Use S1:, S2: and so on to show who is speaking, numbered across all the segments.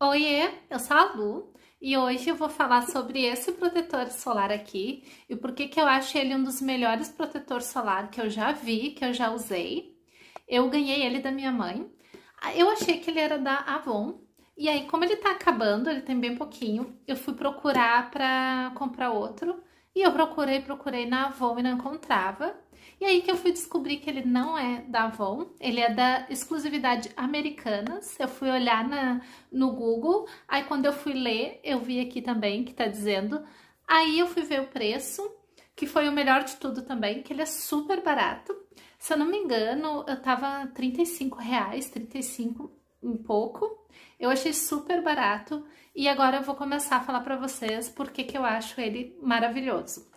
S1: Oiê, eu sou a Lu e hoje eu vou falar sobre esse protetor solar aqui e por que que eu acho ele um dos melhores protetor solar que eu já vi, que eu já usei. Eu ganhei ele da minha mãe. Ah, eu achei que ele era da Avon e aí como ele tá acabando, ele tem bem pouquinho, eu fui procurar para comprar outro e eu procurei, procurei na Avon e não encontrava. E aí que eu fui descobrir que ele não é da Avon, ele é da exclusividade Americanas. Eu fui olhar na, no Google, aí quando eu fui ler, eu vi aqui também que tá dizendo. Aí eu fui ver o preço, que foi o melhor de tudo também, que ele é super barato. Se eu não me engano, eu tava 35 reais, 35 um pouco. Eu achei super barato e agora eu vou começar a falar para vocês porque que eu acho ele maravilhoso.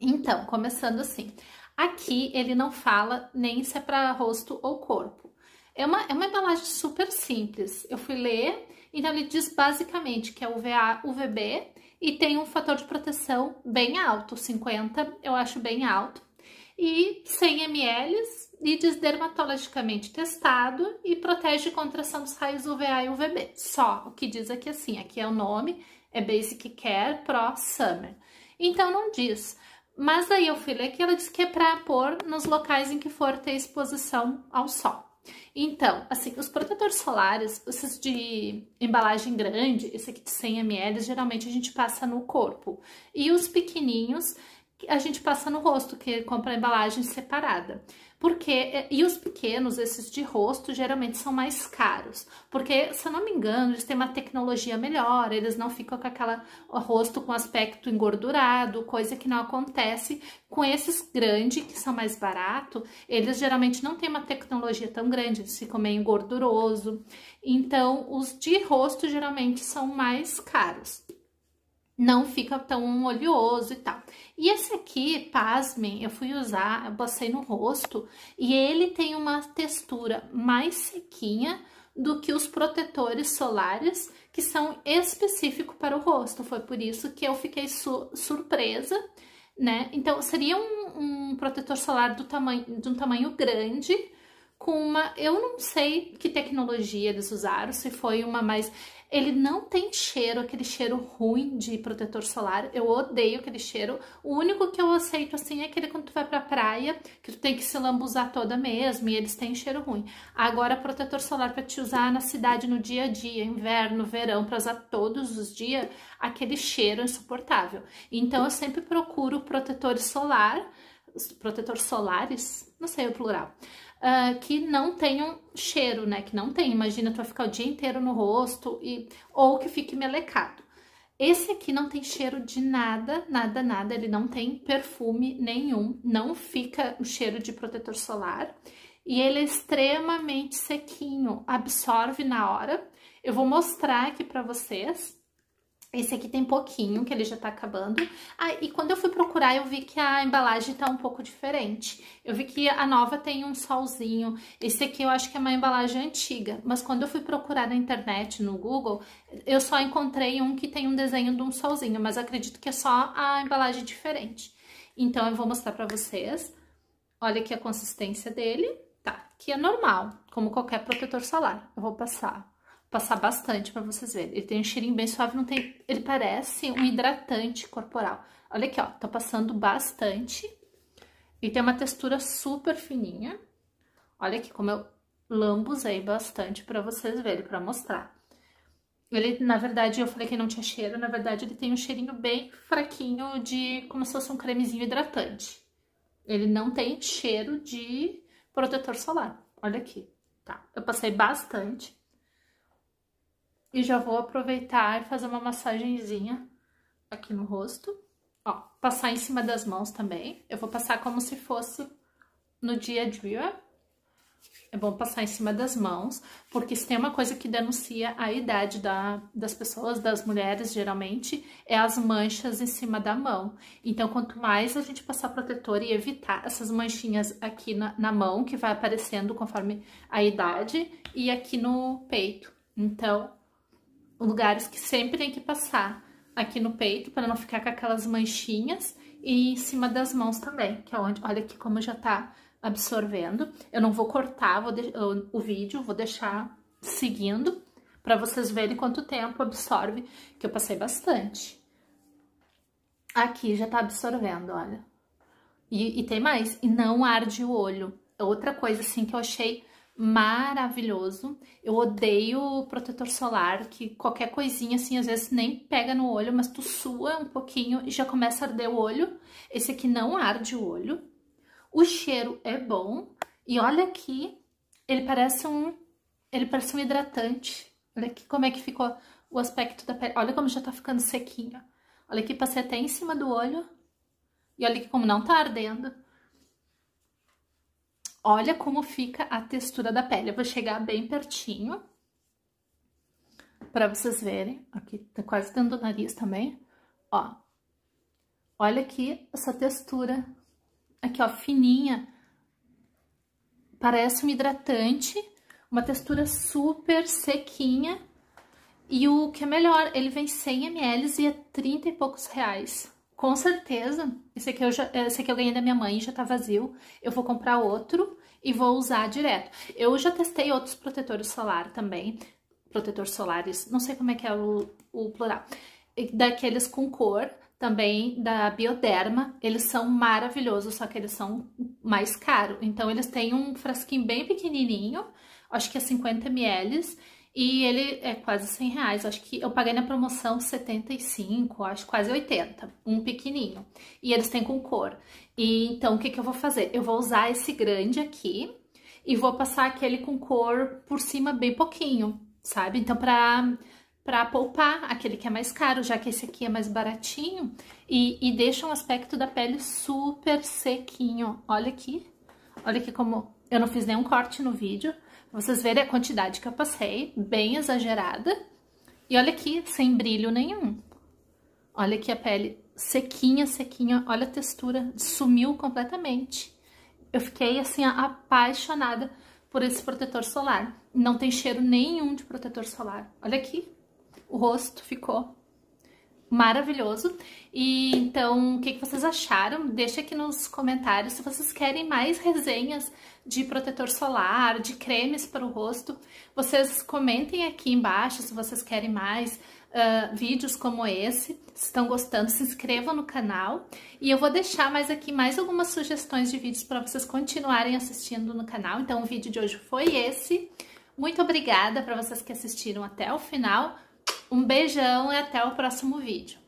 S1: Então, começando assim, Aqui ele não fala nem se é para rosto ou corpo. É uma, é uma embalagem super simples. Eu fui ler, então ele diz basicamente que é UVA, UVB e tem um fator de proteção bem alto, 50, eu acho bem alto. E 100 ml e diz dermatologicamente testado e protege contra ação dos raios UVA e UVB. Só o que diz aqui é assim, aqui é o nome, é Basic Care Pro Summer. Então não diz mas aí eu fui ler que ela disse que é para pôr nos locais em que for ter exposição ao sol. Então, assim, os protetores solares, esses de embalagem grande, esse aqui de 100 ml, geralmente a gente passa no corpo. E os pequeninhos, a gente passa no rosto, que é compra a embalagem separada. Porque, é, e os pequenos, esses de rosto, geralmente são mais caros. Porque, se eu não me engano, eles têm uma tecnologia melhor, eles não ficam com aquela rosto com aspecto engordurado, coisa que não acontece com esses grandes, que são mais baratos. Eles geralmente não têm uma tecnologia tão grande, eles ficam meio engorduroso. Então, os de rosto geralmente são mais caros não fica tão oleoso e tal. E esse aqui, pasmem, eu fui usar, eu passei no rosto e ele tem uma textura mais sequinha do que os protetores solares que são específicos para o rosto. Foi por isso que eu fiquei su surpresa, né? Então, seria um, um protetor solar do tamanho, de um tamanho grande, com uma, eu não sei que tecnologia eles usaram, se foi uma mais ele não tem cheiro, aquele cheiro ruim de protetor solar. Eu odeio aquele cheiro. O único que eu aceito assim é aquele quando tu vai pra praia, que tu tem que se lambuzar toda mesmo e eles têm cheiro ruim. Agora, protetor solar para te usar na cidade no dia a dia, inverno, verão, para usar todos os dias, aquele cheiro é insuportável. Então, eu sempre procuro protetor solar, protetor solares, não sei o plural uh, que não tenham cheiro, né? Que não tem. Imagina tu vai ficar o dia inteiro no rosto e ou que fique melecado. Esse aqui não tem cheiro de nada, nada, nada. Ele não tem perfume nenhum, não fica o cheiro de protetor solar. E ele é extremamente sequinho, absorve na hora. Eu vou mostrar aqui para vocês esse aqui tem pouquinho, que ele já tá acabando. Ah, e quando eu fui procurar, eu vi que a embalagem tá um pouco diferente. Eu vi que a nova tem um solzinho. Esse aqui eu acho que é uma embalagem antiga. Mas quando eu fui procurar na internet, no Google, eu só encontrei um que tem um desenho de um solzinho. Mas acredito que é só a embalagem diferente. Então, eu vou mostrar pra vocês. Olha aqui a consistência dele. Tá, que é normal, como qualquer protetor solar. Eu vou passar passar bastante para vocês verem. Ele tem um cheirinho bem suave, não tem, ele parece um hidratante corporal. Olha aqui, ó, tá passando bastante. E tem uma textura super fininha. Olha aqui como eu lambuzei bastante para vocês verem, para mostrar. Ele, na verdade, eu falei que não tinha cheiro, na verdade ele tem um cheirinho bem fraquinho de como se fosse um cremezinho hidratante. Ele não tem cheiro de protetor solar. Olha aqui, tá? Eu passei bastante. E já vou aproveitar e fazer uma massagenzinha aqui no rosto. Ó, passar em cima das mãos também. Eu vou passar como se fosse no dia a dia. É bom passar em cima das mãos, porque se tem uma coisa que denuncia a idade da, das pessoas, das mulheres geralmente, é as manchas em cima da mão. Então, quanto mais a gente passar protetor e evitar essas manchinhas aqui na, na mão, que vai aparecendo conforme a idade, e aqui no peito. Então, lugares que sempre tem que passar aqui no peito para não ficar com aquelas manchinhas e em cima das mãos também, que é onde, olha aqui como já tá absorvendo. Eu não vou cortar vou o vídeo, vou deixar seguindo para vocês verem quanto tempo absorve, que eu passei bastante. Aqui já tá absorvendo, olha. E, e tem mais, e não arde o olho. Outra coisa, assim, que eu achei maravilhoso. Eu odeio protetor solar, que qualquer coisinha assim, às vezes nem pega no olho, mas tu sua um pouquinho e já começa a arder o olho. Esse aqui não arde o olho. O cheiro é bom. E olha aqui, ele parece um ele parece um hidratante. Olha aqui como é que ficou o aspecto da pele. Olha como já tá ficando sequinho. Olha aqui, passei até em cima do olho. E olha aqui como não tá ardendo. Olha como fica a textura da pele. Eu vou chegar bem pertinho para vocês verem. Aqui tá quase dentro do nariz também. Ó. Olha aqui essa textura. Aqui, ó, fininha. Parece um hidratante, uma textura super sequinha. E o que é melhor, ele vem 100 ml e é 30 e poucos reais. Com certeza, esse aqui, eu já, esse aqui eu ganhei da minha mãe, já tá vazio. Eu vou comprar outro e vou usar direto. Eu já testei outros protetores solar também, protetor solares, não sei como é que é o, o plural, daqueles com cor, também da Bioderma, eles são maravilhosos, só que eles são mais caros. Então, eles têm um frasquinho bem pequenininho, acho que é 50 ml, e ele é quase 100 reais, acho que eu paguei na promoção 75, acho quase 80, um pequenininho. E eles têm com cor. E então, o que, que eu vou fazer? Eu vou usar esse grande aqui e vou passar aquele com cor por cima bem pouquinho, sabe? Então, pra, pra poupar aquele que é mais caro, já que esse aqui é mais baratinho. E, e deixa um aspecto da pele super sequinho. Olha aqui, olha aqui como... Eu não fiz nenhum corte no vídeo, vocês verem a quantidade que eu passei, bem exagerada. E olha aqui, sem brilho nenhum. Olha aqui a pele sequinha, sequinha, olha a textura, sumiu completamente. Eu fiquei, assim, apaixonada por esse protetor solar. Não tem cheiro nenhum de protetor solar. Olha aqui, o rosto ficou maravilhoso. E então, o que, que vocês acharam? Deixa aqui nos comentários se vocês querem mais resenhas de protetor solar, de cremes para o rosto. Vocês comentem aqui embaixo se vocês querem mais uh, vídeos como esse. Se estão gostando, se inscrevam no canal. E eu vou deixar mais aqui mais algumas sugestões de vídeos para vocês continuarem assistindo no canal. Então, o vídeo de hoje foi esse. Muito obrigada para vocês que assistiram até o final. Um beijão e até o próximo vídeo.